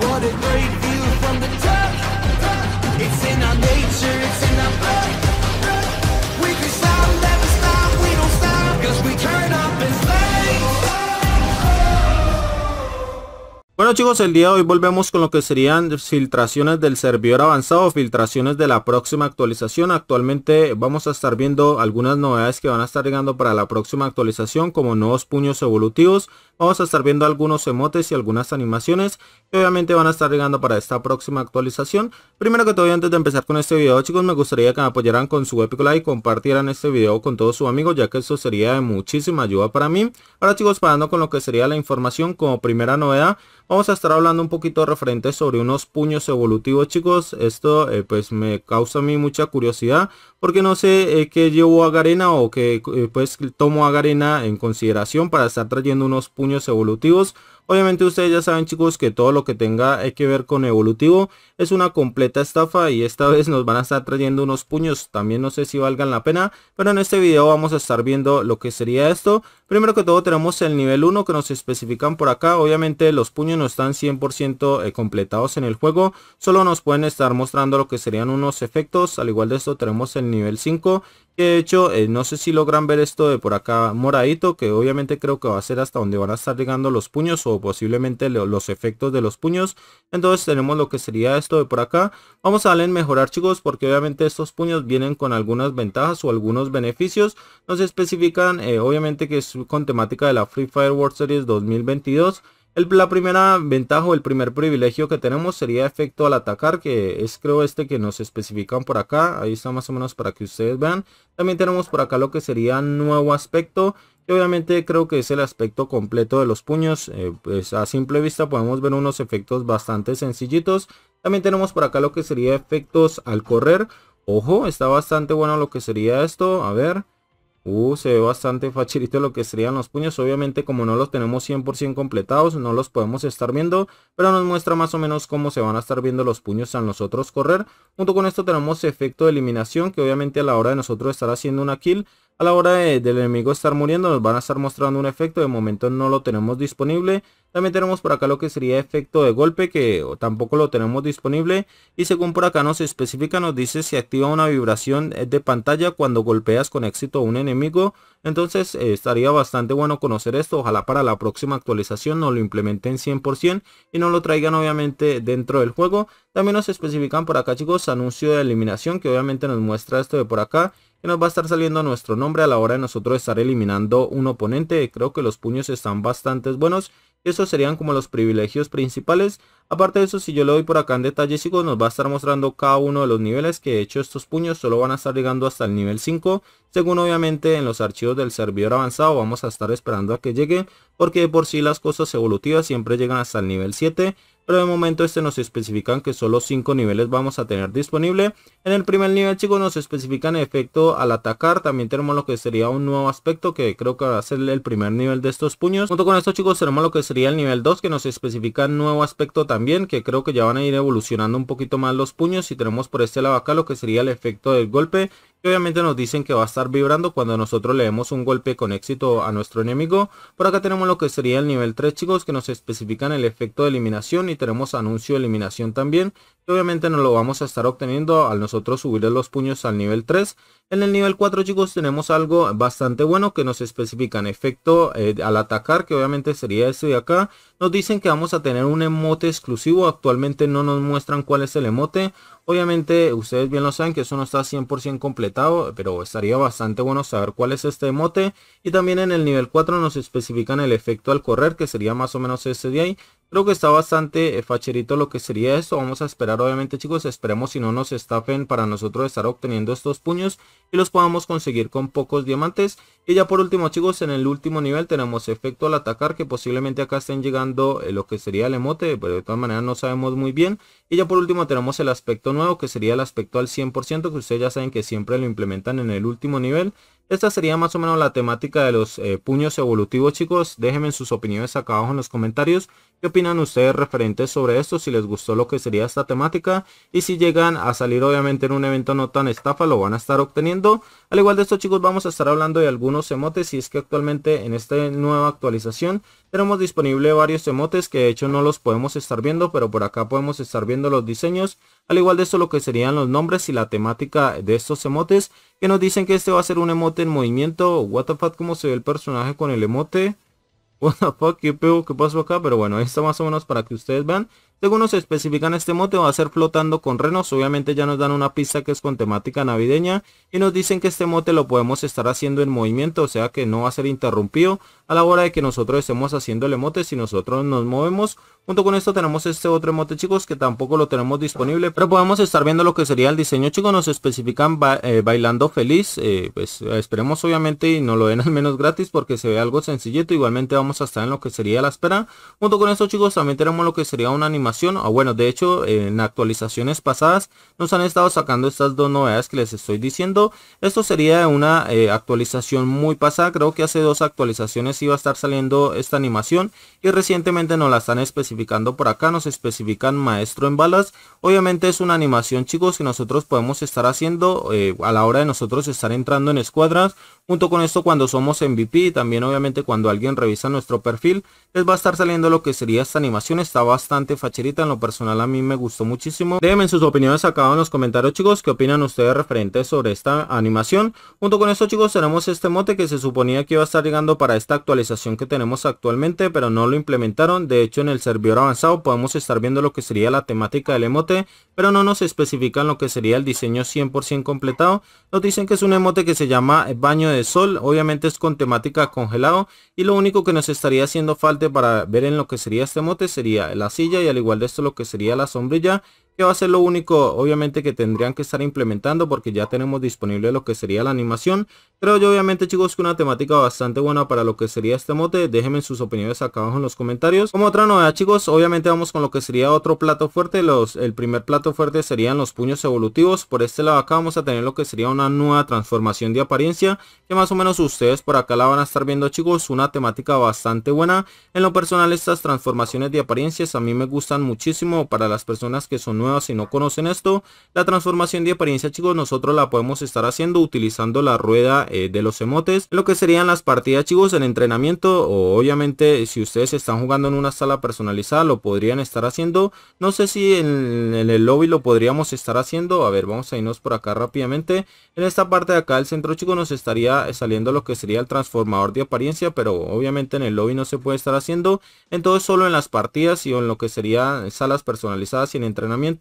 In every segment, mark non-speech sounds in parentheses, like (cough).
What a great Bueno chicos, el día de hoy volvemos con lo que serían filtraciones del servidor avanzado, filtraciones de la próxima actualización. Actualmente vamos a estar viendo algunas novedades que van a estar llegando para la próxima actualización como nuevos puños evolutivos. Vamos a estar viendo algunos emotes y algunas animaciones que obviamente van a estar llegando para esta próxima actualización. Primero que todo antes de empezar con este video chicos me gustaría que me apoyaran con su epic like, compartieran este video con todos sus amigos ya que eso sería de muchísima ayuda para mí. Ahora chicos pasando con lo que sería la información como primera novedad. Vamos a estar hablando un poquito referente sobre unos puños evolutivos chicos. Esto eh, pues me causa a mí mucha curiosidad porque no sé eh, qué llevo a Garena o que eh, pues tomo a Garena en consideración para estar trayendo unos puños evolutivos. Obviamente ustedes ya saben chicos que todo lo que tenga eh, que ver con evolutivo es una completa estafa y esta (laughs) vez nos van a estar trayendo unos puños. También no sé si valgan la pena, pero en este video vamos a estar viendo lo que sería esto. Primero que todo tenemos el nivel 1 que nos especifican por acá. Obviamente los puños no están 100% eh, completados en el juego, solo nos pueden estar mostrando lo que serían unos efectos. Al igual de esto tenemos el nivel 5 que de hecho eh, no sé si logran ver esto de por acá moradito que obviamente creo que va a ser hasta donde van a estar llegando los puños posiblemente los efectos de los puños. Entonces tenemos lo que sería esto de por acá. Vamos a darle en mejorar chicos porque obviamente estos puños vienen con algunas ventajas o algunos beneficios. Nos especifican eh, obviamente que es con temática de la Free Fire World Series 2022 la primera ventaja o el primer privilegio que tenemos sería efecto al atacar, que es creo este que nos especifican por acá. Ahí está más o menos para que ustedes vean. También tenemos por acá lo que sería nuevo aspecto. Que obviamente creo que es el aspecto completo de los puños. Eh, pues a simple vista podemos ver unos efectos bastante sencillitos. También tenemos por acá lo que sería efectos al correr. Ojo, está bastante bueno lo que sería esto. A ver. Uh, se ve bastante facilito lo que serían los puños. Obviamente como no los tenemos 100% completados, no los podemos estar viendo. Pero nos muestra más o menos cómo se van a estar viendo los puños a nosotros correr. Junto con esto tenemos efecto de eliminación, que obviamente a la hora de nosotros estar haciendo una kill, a la hora del enemigo estar muriendo nos van a estar mostrando un efecto, de momento no lo tenemos disponible. También tenemos por acá lo que sería efecto de golpe que tampoco lo tenemos disponible. Y según por acá nos especifica nos dice si activa una vibración eh, de pantalla cuando golpeas con éxito a un enemigo. Entonces eh, estaría bastante bueno conocer esto. Ojalá para la próxima actualización no lo implementen 100% y no lo traigan obviamente dentro del juego. También nos especifican por acá chicos anuncio de eliminación que obviamente nos muestra esto de por acá que nos va a estar saliendo nuestro nombre a la hora de nosotros estar eliminando un oponente. Creo que los puños están bastante buenos. Esos serían como los privilegios principales. Aparte de eso, si yo le doy por acá en detalle, chicos, nos va a estar mostrando cada uno de los niveles. Que de hecho estos puños solo van a estar llegando hasta el nivel 5. Según obviamente en los archivos del servidor avanzado vamos a estar esperando a que llegue. Porque de por sí las cosas evolutivas siempre llegan hasta el nivel 7 pero de momento este nos especifican que solo 5 niveles vamos a tener disponible. En el primer nivel chicos nos especifican efecto al atacar, también tenemos lo que sería un nuevo aspecto que creo que va a ser el primer nivel de estos puños. Junto con esto chicos tenemos lo que sería el nivel 2 que nos especifica nuevo aspecto también que creo que ya van a ir evolucionando un poquito más los puños y tenemos por este lado acá lo que sería el efecto del golpe obviamente nos dicen que va a estar vibrando cuando nosotros le demos un golpe con éxito a nuestro enemigo. Por acá tenemos lo que sería el nivel 3 chicos que nos especifican el efecto de eliminación y tenemos anuncio de eliminación también. obviamente nos lo vamos a estar obteniendo al nosotros subir los puños al nivel 3. En el nivel 4 chicos tenemos algo bastante bueno que nos especifican efecto eh, al atacar que obviamente sería este de acá. Nos dicen que vamos a tener un emote exclusivo, actualmente no nos muestran cuál es el emote. Obviamente ustedes bien lo saben que eso no está 100% completado, pero estaría bastante bueno saber cuál es este emote. Y también en el nivel 4 nos especifican el efecto al correr, que sería más o menos este de ahí, Creo que está bastante eh, facherito lo que sería esto. Vamos a esperar obviamente chicos. Esperemos si no nos estafen para nosotros estar obteniendo estos puños. Y los podamos conseguir con pocos diamantes. Y ya por último chicos en el último nivel tenemos efecto al atacar. Que posiblemente acá estén llegando eh, lo que sería el emote. Pero de todas maneras no sabemos muy bien. Y ya por último tenemos el aspecto nuevo que sería el aspecto al 100%. Que ustedes ya saben que siempre lo implementan en el último nivel. Esta sería más o menos la temática de los eh, puños evolutivos, chicos. Déjenme sus opiniones acá abajo en los comentarios. ¿Qué opinan ustedes referentes sobre esto? Si les gustó lo que sería esta temática. Y si llegan a salir obviamente en un evento no tan estafa, lo van a estar obteniendo. Al igual de esto, chicos, vamos a estar hablando de algunos emotes. Y es que actualmente en esta nueva actualización tenemos disponible varios emotes que de hecho no los podemos estar viendo. Pero por acá podemos estar viendo los diseños. Al igual de esto, lo que serían los nombres y la temática de estos emotes nos dicen que este va a ser un emote en movimiento. What the fuck, cómo se ve el personaje con el emote. (laughs) What the fuck, qué pedo, qué pasó acá. Pero bueno, está más o menos para que ustedes vean. Según nos especifican este mote va a ser flotando con renos, obviamente ya nos dan una pista que es con temática navideña y nos dicen que este mote lo podemos estar haciendo en movimiento, o sea que no va a ser interrumpido a la hora de que nosotros estemos haciendo el emote si nosotros nos movemos. Junto con esto tenemos este otro emote chicos que tampoco lo tenemos disponible, pero podemos estar viendo lo que sería el diseño chicos, nos especifican eh, bailando feliz, eh, pues esperemos obviamente y nos lo den al menos gratis porque se ve algo sencillito, igualmente vamos a estar en lo que sería la espera. Junto con esto chicos también tenemos lo que sería una animación bueno, de hecho en actualizaciones pasadas nos han estado sacando estas dos novedades que les estoy diciendo. Esto sería una eh, actualización muy pasada, creo que hace dos actualizaciones iba a estar saliendo esta animación y recientemente nos la están especificando por acá, nos especifican maestro en balas. Obviamente es una animación chicos que nosotros podemos estar haciendo eh, a la hora de nosotros estar entrando en escuadras Junto con esto cuando somos MVP y también obviamente cuando alguien revisa nuestro perfil les va a estar saliendo lo que sería esta animación. Está bastante Chirita en lo personal a mí me gustó muchísimo. Déjenme sus opiniones acá en los comentarios chicos, qué opinan ustedes referente sobre esta animación. Junto con esto chicos tenemos este mote que se suponía que iba a estar llegando para esta actualización que tenemos actualmente, pero no lo implementaron. De hecho en el servidor avanzado podemos estar viendo lo que sería la temática del emote, pero no nos especifican lo que sería el diseño 100% completado. Nos dicen que es un emote que se llama baño de sol, obviamente es con temática congelado y lo único que nos estaría haciendo falta para ver en lo que sería este emote sería la silla y al igual de esto lo que sería la sombrilla que va a ser lo único obviamente que tendrían que estar implementando porque ya tenemos disponible lo que sería la animación. pero yo obviamente chicos que una temática bastante buena para lo que sería este mote. Déjenme sus opiniones acá abajo en los comentarios. Como otra novedad chicos, obviamente vamos con lo que sería otro plato fuerte. Los, el primer plato fuerte serían los puños evolutivos. Por este lado acá vamos a tener lo que sería una nueva transformación de apariencia que más o menos ustedes por acá la van a estar viendo chicos. Una temática bastante buena. En lo personal estas transformaciones de apariencias a mí me gustan muchísimo para las personas que son si no conocen esto, la transformación de apariencia chicos nosotros la podemos estar haciendo utilizando la rueda eh, de los emotes, lo que serían las partidas chicos en entrenamiento o obviamente si ustedes están jugando en una sala personalizada lo podrían estar haciendo, no sé si en, el lobby lo podríamos estar haciendo, a ver vamos a irnos por acá rápidamente, en esta parte de acá del centro chicos nos estaría saliendo lo que sería el transformador de apariencia, pero obviamente en el lobby no se puede estar haciendo, entonces solo en las partidas y en lo que sería salas personalizadas y en entrenamiento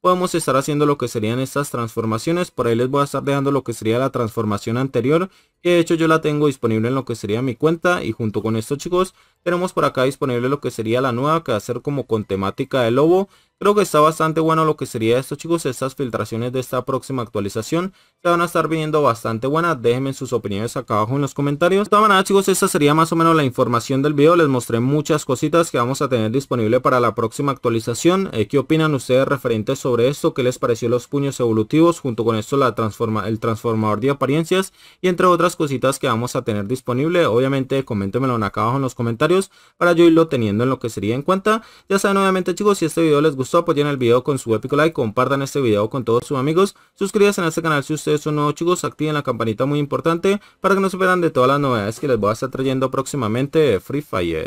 podemos estar haciendo lo que serían estas transformaciones. Por ahí les voy a estar dejando lo que sería la transformación anterior. Que de hecho yo la tengo disponible en lo que sería mi cuenta. Y junto con esto chicos tenemos por acá disponible lo que sería la nueva que va a ser como con temática de lobo creo que está bastante bueno lo que sería esto chicos estas filtraciones de esta próxima actualización se van a estar viendo bastante buenas déjenme sus opiniones acá abajo en los comentarios de todas maneras chicos esta sería más o menos la información del video les mostré muchas cositas que vamos a tener disponible para la próxima actualización eh, qué opinan ustedes referentes sobre esto qué les pareció los puños evolutivos junto con esto la transforma el transformador de apariencias y entre otras cositas que vamos a tener disponible obviamente coméntenmelo acá abajo en los comentarios para yo irlo teniendo en lo que sería en cuenta. Ya saben nuevamente chicos, si este video les gustó, apoyen pues el video con su épico like, compartan este video con todos sus amigos, suscríbanse a este canal si ustedes son nuevos chicos, activen la campanita muy importante para que no se pierdan de todas las novedades que les voy a estar trayendo próximamente de Free Fire.